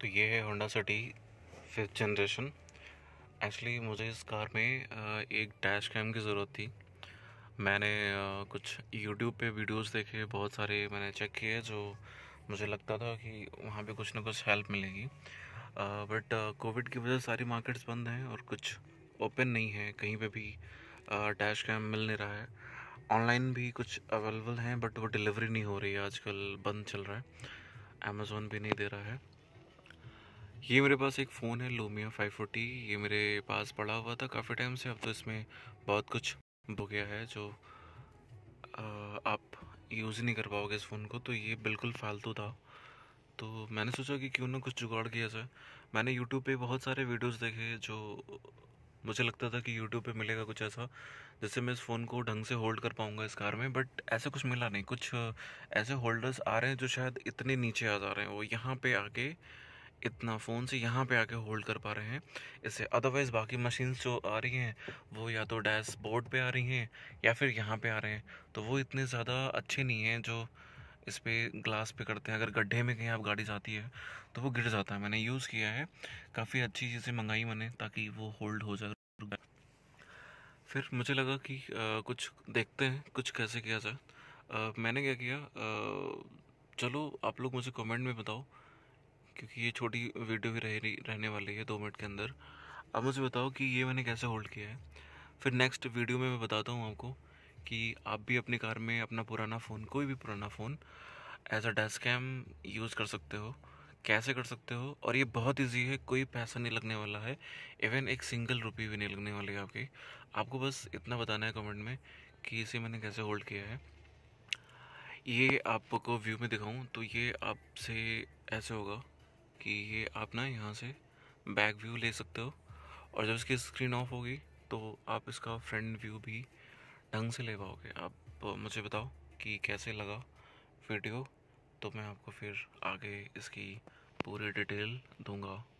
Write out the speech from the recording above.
तो ये है Honda City fifth generation actually मुझे इस कार में एक डैश कैम की ज़रूरत थी मैंने कुछ यूट्यूब पे वीडियोस देखे बहुत सारे मैंने चेक किए जो मुझे लगता था कि वहाँ पे कुछ ना कुछ हेल्प मिलेगी बट कोविड की वजह से सारी मार्केट्स बंद हैं और कुछ ओपन नहीं है कहीं पे भी डैश कैम मिल नहीं रहा है ऑनलाइन भी कुछ अवेलेबल हैं बट वो डिलीवरी नहीं हो रही है आजकल बंद चल रहा है अमेज़ोन भी नहीं दे रहा है ये मेरे पास एक फ़ोन है लोमिया फाइव फोर्टी ये मेरे पास पड़ा हुआ था काफ़ी टाइम से अब तो इसमें बहुत कुछ बुक गया है जो आ, आप यूज़ नहीं कर पाओगे इस फ़ोन को तो ये बिल्कुल फालतू था तो मैंने सोचा कि क्यों ना कुछ जुगाड़ किया जाए मैंने यूट्यूब पे बहुत सारे वीडियोस देखे जो मुझे लगता था कि यूट्यूब पे मिलेगा कुछ ऐसा जिससे मैं इस फ़ोन को ढंग से होल्ड कर पाऊँगा इस कार में बट ऐसा कुछ मिला नहीं कुछ ऐसे होल्डर्स आ रहे हैं जो शायद इतने नीचे आ जा रहे हैं वो यहाँ पे आके इतना फ़ोन से यहाँ पे आके होल्ड कर पा रहे हैं इससे अदरवाइज़ बाकी मशीन्स जो आ रही हैं वो या तो डैशबोर्ड पे आ रही हैं या फिर यहाँ पे आ रहे हैं तो वो इतने ज़्यादा अच्छे नहीं हैं जो इस पर ग्लास पे करते हैं अगर गड्ढे में कहीं आप गाड़ी जाती है तो वो गिर जाता है मैंने यूज़ किया है काफ़ी अच्छी चीज़ें मंगाई मैंने ताकि वो होल्ड हो जाए फिर मुझे लगा कि आ, कुछ देखते हैं कुछ कैसे किया जाए मैंने क्या किया आ, चलो आप लोग मुझे कमेंट में बताओ क्योंकि ये छोटी वीडियो भी रह, रहने वाली है दो मिनट के अंदर अब मुझे बताओ कि ये मैंने कैसे होल्ड किया है फिर नेक्स्ट वीडियो में मैं बताता हूँ आपको कि आप भी अपनी कार में अपना पुराना फ़ोन कोई भी पुराना phone as a desk cam use कर सकते हो कैसे कर सकते हो और ये बहुत इजी है कोई पैसा नहीं लगने वाला है इवन एक सिंगल रुपी भी नहीं लगने वाली है आपकी आपको बस इतना बताना है कमेंट में कि इसे मैंने कैसे होल्ड किया है ये आपको व्यू में दिखाऊं तो ये आपसे ऐसे होगा कि ये आप ना यहाँ से बैक व्यू ले सकते हो और जब इसकी स्क्रीन ऑफ होगी तो आप इसका फ्रंट व्यू भी ढंग से ले पाओगे आप मुझे बताओ कि कैसे लगा वीडियो तो मैं आपको फिर आगे इसकी पूरी डिटेल दूंगा